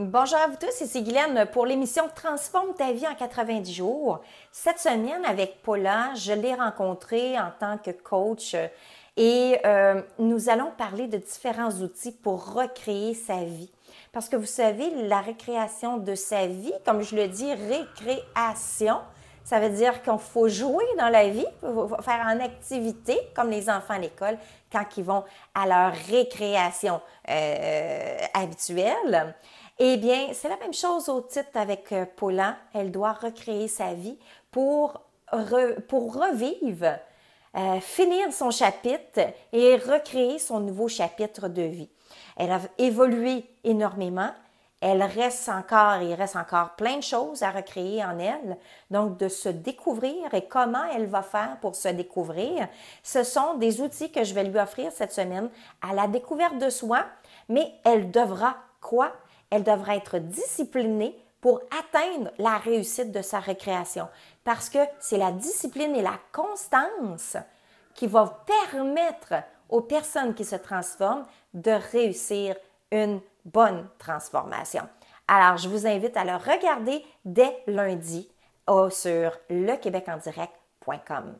Bonjour à vous tous, ici Guylaine pour l'émission Transforme ta vie en 90 jours. Cette semaine, avec Paula, je l'ai rencontrée en tant que coach et euh, nous allons parler de différents outils pour recréer sa vie. Parce que vous savez, la récréation de sa vie, comme je le dis, récréation, ça veut dire qu'on faut jouer dans la vie, faire en activité, comme les enfants à l'école, quand ils vont à leur récréation euh, habituelle. Eh bien, c'est la même chose au titre avec euh, Paulan. Elle doit recréer sa vie pour, pour revivre, euh, finir son chapitre et recréer son nouveau chapitre de vie. Elle a évolué énormément. Elle reste encore, il reste encore plein de choses à recréer en elle. Donc, de se découvrir et comment elle va faire pour se découvrir, ce sont des outils que je vais lui offrir cette semaine à la découverte de soi, mais elle devra quoi? elle devra être disciplinée pour atteindre la réussite de sa récréation. Parce que c'est la discipline et la constance qui vont permettre aux personnes qui se transforment de réussir une bonne transformation. Alors, je vous invite à le regarder dès lundi sur lequebecendirect.com.